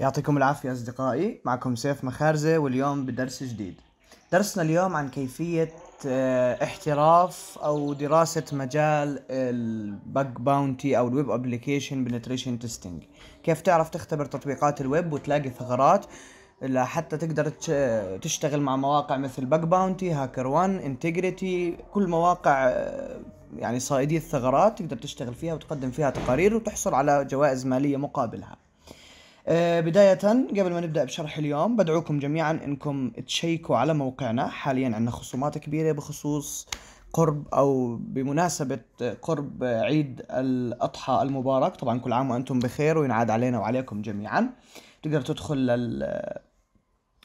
يعطيكم العافية أصدقائي معكم سيف مخارزة واليوم بدرس جديد درسنا اليوم عن كيفية آه، احتراف أو دراسة مجال الباك باونتي أو الويب أبليكيشن بنتريشن تيستينج كيف تعرف تختبر تطبيقات الويب وتلاقي ثغرات حتى تقدر تشتغل مع مواقع مثل باك باونتي هاكر وان انتجريتي كل مواقع آه، يعني صائدي الثغرات تقدر تشتغل فيها وتقدم فيها تقارير وتحصل على جوائز مالية مقابلها آه، بداية قبل ما نبدأ بشرح اليوم بدعوكم جميعا انكم تشيكوا على موقعنا حاليا عندنا خصومات كبيرة بخصوص قرب او بمناسبة قرب عيد الاضحى المبارك طبعا كل عام وانتم بخير وينعاد علينا وعليكم جميعا تقدر تدخل لل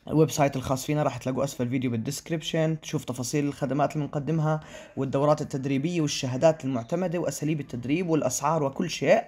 الويب سايت الخاص فينا راح تلاقوا اسفل الفيديو بالدسكربشن تشوف تفاصيل الخدمات اللي بنقدمها والدورات التدريبية والشهادات المعتمدة واساليب التدريب والاسعار وكل شيء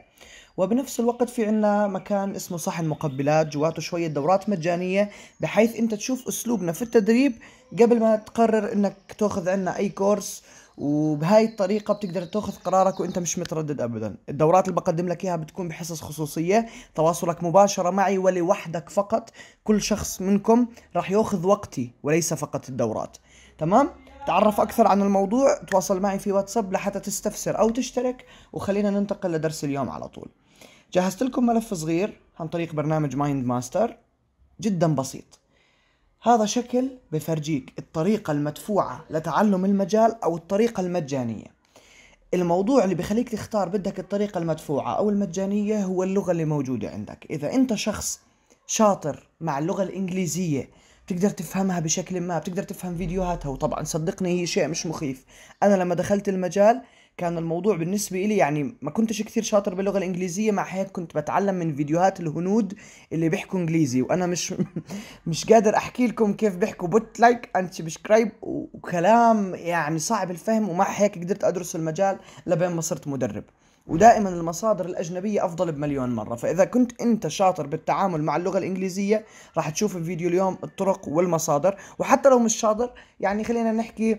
وبنفس الوقت في عنا مكان اسمه صحن مقبلات جواته شوية دورات مجانية بحيث انت تشوف اسلوبنا في التدريب قبل ما تقرر انك تاخذ عنا اي كورس وبهاي الطريقة بتقدر تاخذ قرارك وانت مش متردد ابدا الدورات اللي بقدم لك اياها بتكون بحصص خصوصية تواصلك مباشرة معي ولوحدك فقط كل شخص منكم راح ياخذ وقتي وليس فقط الدورات تمام؟ تعرف أكثر عن الموضوع تواصل معي في واتساب لحتى تستفسر أو تشترك وخلينا ننتقل لدرس اليوم على طول جهزت لكم ملف صغير عن طريق برنامج مايند ماستر جدا بسيط هذا شكل بفرجيك الطريقة المدفوعة لتعلم المجال أو الطريقة المجانية الموضوع اللي بخليك تختار بدك الطريقة المدفوعة أو المجانية هو اللغة اللي موجودة عندك إذا أنت شخص شاطر مع اللغة الإنجليزية بتقدر تفهمها بشكل ما بتقدر تفهم فيديوهاتها وطبعا صدقني هي شيء مش مخيف أنا لما دخلت المجال كان الموضوع بالنسبة إلي يعني ما كنتش كثير شاطر باللغة الإنجليزية مع هيك كنت بتعلم من فيديوهات الهنود اللي بيحكوا إنجليزي وأنا مش مش قادر أحكي لكم كيف بيحكوا بوت لايك أنت سبسكرايب وكلام يعني صعب الفهم ومع هيك قدرت أدرس المجال لبين ما صرت مدرب ودائما المصادر الأجنبية أفضل بمليون مرة فإذا كنت أنت شاطر بالتعامل مع اللغة الإنجليزية راح تشوف في فيديو اليوم الطرق والمصادر وحتى لو مش شاطر يعني خلينا نحكي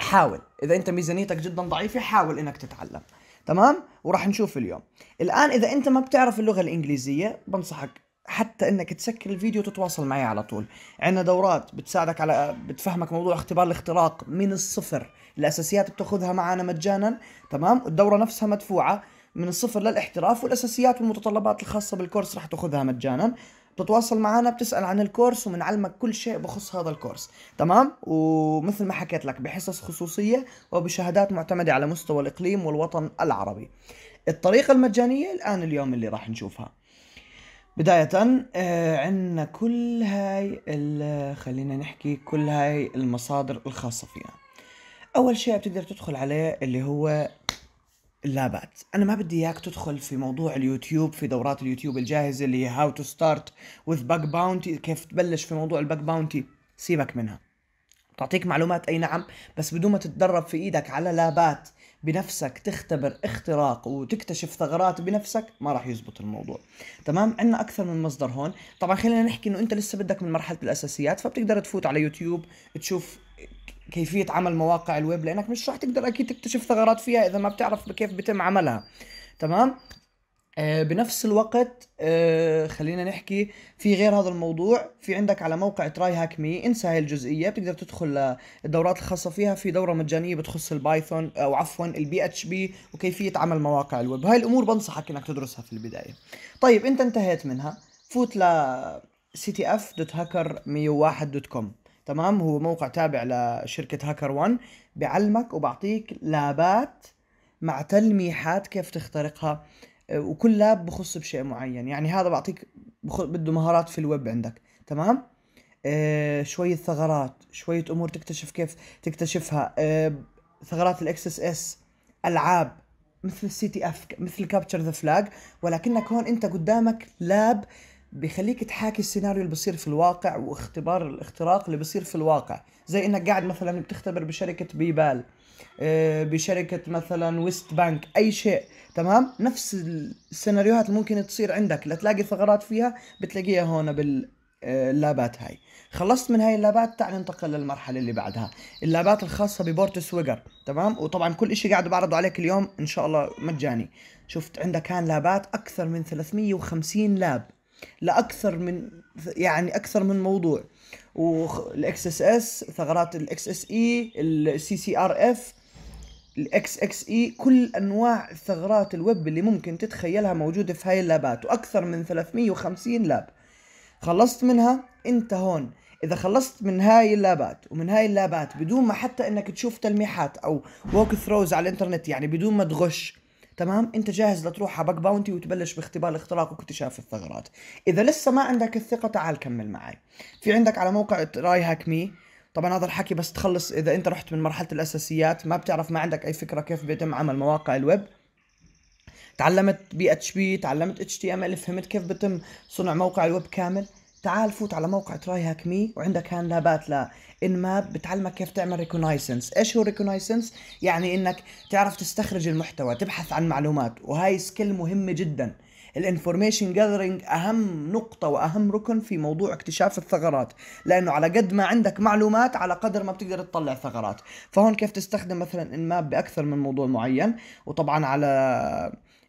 حاول اذا انت ميزانيتك جدا ضعيفه حاول انك تتعلم تمام وراح نشوف اليوم الان اذا انت ما بتعرف اللغه الانجليزيه بنصحك حتى انك تسكر الفيديو وتتواصل معي على طول عندنا دورات بتساعدك على بتفهمك موضوع اختبار الاختراق من الصفر الاساسيات بتاخذها معنا مجانا تمام الدوره نفسها مدفوعه من الصفر للاحتراف والاساسيات والمتطلبات الخاصه بالكورس راح تاخذها مجانا بتتواصل معنا بتسال عن الكورس وبنعلمك كل شيء بخص هذا الكورس تمام ومثل ما حكيت لك بحصص خصوصيه وبشهادات معتمده على مستوى الاقليم والوطن العربي الطريقه المجانيه الان اليوم اللي راح نشوفها بداية آه، عندنا كل هاي خلينا نحكي كل هاي المصادر الخاصة فينا أول شيء بتقدر تدخل عليه اللي هو اللابات انا ما بدي اياك تدخل في موضوع اليوتيوب في دورات اليوتيوب الجاهزه اللي هي هاو تو ستارت وذ باك باونتي كيف تبلش في موضوع الباك باونتي سيبك منها تعطيك معلومات اي نعم بس بدون ما تتدرب في ايدك على لابات بنفسك تختبر اختراق وتكتشف ثغرات بنفسك ما راح يزبط الموضوع تمام عندنا اكثر من مصدر هون طبعا خلينا نحكي انه انت لسه بدك من مرحله الاساسيات فبتقدر تفوت على يوتيوب تشوف كيفيه عمل مواقع الويب لانك مش راح تقدر اكيد تكتشف ثغرات فيها اذا ما بتعرف كيف بتم عملها تمام آه بنفس الوقت آه خلينا نحكي في غير هذا الموضوع في عندك على موقع تراي هاك مي انسى هاي الجزئيه بتقدر تدخل للدورات آه، الخاصه فيها في دوره مجانيه بتخص البايثون آه، او عفوا البي اتش بي وكيفيه عمل مواقع الويب هاي الامور بنصحك انك تدرسها في البدايه طيب انت انتهيت منها فوت ل ctf.hacker101.com تمام هو موقع تابع لشركه هاكر وان بعلمك وبعطيك لابات مع تلميحات كيف تخترقها آه، وكل لاب بخص بشيء معين يعني هذا بعطيك بده مهارات في الويب عندك تمام آه شوية ثغرات شوية أمور تكتشف كيف تكتشفها آه ثغرات الاكس اس اس ألعاب مثل السي تي اف مثل كابتشر ذا فلاج ولكنك هون انت قدامك لاب بيخليك تحاكي السيناريو اللي بصير في الواقع واختبار الاختراق اللي بصير في الواقع زي انك قاعد مثلا بتختبر بشركه بيبال آه، بشركه مثلا ويست بانك اي شيء تمام نفس السيناريوهات اللي ممكن تصير عندك لا تلاقي ثغرات فيها بتلاقيها هون باللابات هاي خلصت من هاي اللابات تعال ننتقل للمرحله اللي بعدها اللابات الخاصه ببورتس ويجر تمام وطبعا كل شيء قاعد بعرضه عليك اليوم ان شاء الله مجاني شفت عندك هان لابات اكثر من 350 لاب لاكثر من يعني اكثر من موضوع والاكس اس اس ثغرات الاكس اس اي السي سي ار اف الاكس اكس اي كل انواع ثغرات الويب اللي ممكن تتخيلها موجوده في هاي اللابات واكثر من 350 لاب خلصت منها انت هون اذا خلصت من هاي اللابات ومن هاي اللابات بدون ما حتى انك تشوف تلميحات او ووك ثروز على الانترنت يعني بدون ما تغش تمام انت جاهز لتروح على باونتي وتبلش باختبار الاختراق واكتشاف الثغرات اذا لسه ما عندك الثقه تعال كمل معي في عندك على موقع راي هاك مي طبعا هذا الحكي بس تخلص اذا انت رحت من مرحله الاساسيات ما بتعرف ما عندك اي فكره كيف بيتم عمل مواقع الويب تعلمت بي اتش بي تعلمت اتش تي ام ال فهمت كيف بتم صنع موقع الويب كامل تعال فوت على موقع تراي هاك مي وعندك لابات لان ماب بتعلمك كيف تعمل ريكونايسنس ايش هو ريكونايسنس يعني انك تعرف تستخرج المحتوى تبحث عن معلومات وهاي سكيل مهمه جدا الانفورميشن جاذرينج اهم نقطه واهم ركن في موضوع اكتشاف الثغرات لانه على قد ما عندك معلومات على قدر ما بتقدر تطلع ثغرات فهون كيف تستخدم مثلا ان ماب باكثر من موضوع معين وطبعا على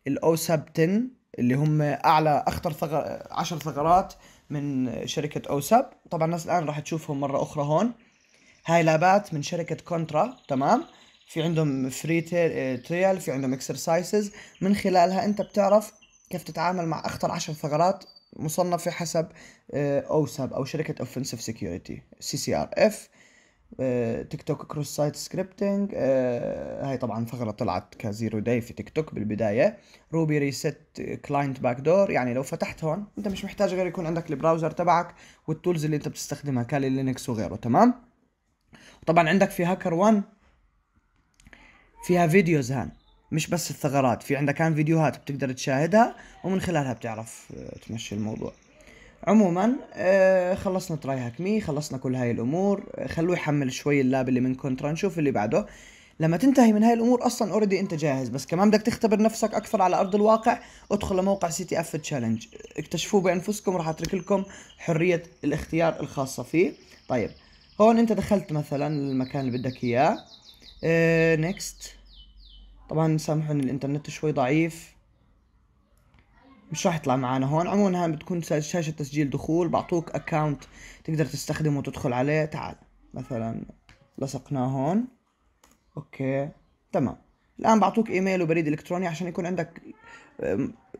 الاوساب 10 اللي هم اعلى اخطر ثغر 10 ثغرات من شركة أوساب طبعا الناس الآن راح تشوفهم مرة أخرى هون هاي لابات من شركة كونترا تمام في عندهم فري تريال في عندهم اكسرسايزز من خلالها أنت بتعرف كيف تتعامل مع أخطر عشر ثغرات مصنفة حسب آه، أوساب أو شركة أوفنسيف سيكيورتي سي سي آر إف آه، تيك توك كروس سايت سكريبتنج آه، هاي طبعا ثغرة طلعت كزيرو داي في تيك توك بالبداية روبي ريست كلاينت باك دور يعني لو فتحت هون انت مش محتاج غير يكون عندك البراوزر تبعك والتولز اللي انت بتستخدمها كالي لينكس وغيره تمام طبعا عندك في هاكر 1 فيها فيديوز هان مش بس الثغرات في عندك كان فيديوهات بتقدر تشاهدها ومن خلالها بتعرف آه، تمشي الموضوع عموما آه، خلصنا تراي هاك مي خلصنا كل هاي الامور آه، خلوه يحمل شوي اللاب اللي من كونترا نشوف اللي بعده لما تنتهي من هاي الامور اصلا اوريدي انت جاهز بس كمان بدك تختبر نفسك اكثر على ارض الواقع ادخل لموقع سي تي اف تشالنج اكتشفوه بانفسكم راح اترك لكم حريه الاختيار الخاصه فيه طيب هون انت دخلت مثلا المكان اللي بدك اياه نكست آه، طبعا سامحوني الانترنت شوي ضعيف مش راح يطلع معانا هون عموما هاي بتكون شاشة تسجيل دخول بعطوك اكاونت تقدر تستخدمه وتدخل عليه تعال مثلا لصقناه هون اوكي تمام الان بعطوك ايميل وبريد الكتروني عشان يكون عندك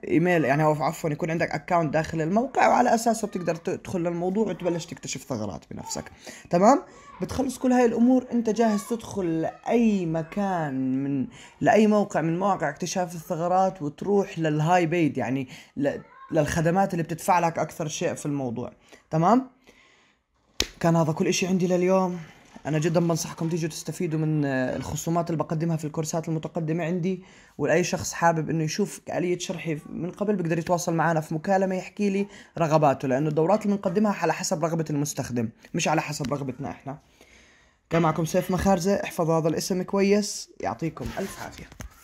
ايميل يعني او عفوا يكون عندك اكونت داخل الموقع وعلى اساسه بتقدر تدخل للموضوع وتبلش تكتشف ثغرات بنفسك تمام بتخلص كل هاي الامور انت جاهز تدخل لاي مكان من لاي موقع من مواقع اكتشاف الثغرات وتروح للهاي بيد يعني للخدمات اللي بتدفع لك اكثر شيء في الموضوع تمام كان هذا كل اشي عندي لليوم انا جدا بنصحكم تيجوا تستفيدوا من آه، الخصومات اللي بقدمها في الكورسات المتقدمه عندي ولاي شخص حابب انه يشوف اليه شرحي من قبل بيقدر يتواصل معنا في مكالمه يحكي لي رغباته لانه الدورات اللي بنقدمها على حسب رغبه المستخدم مش على حسب رغبتنا احنا كان معكم سيف مخارزه احفظوا هذا الاسم كويس يعطيكم الف عافيه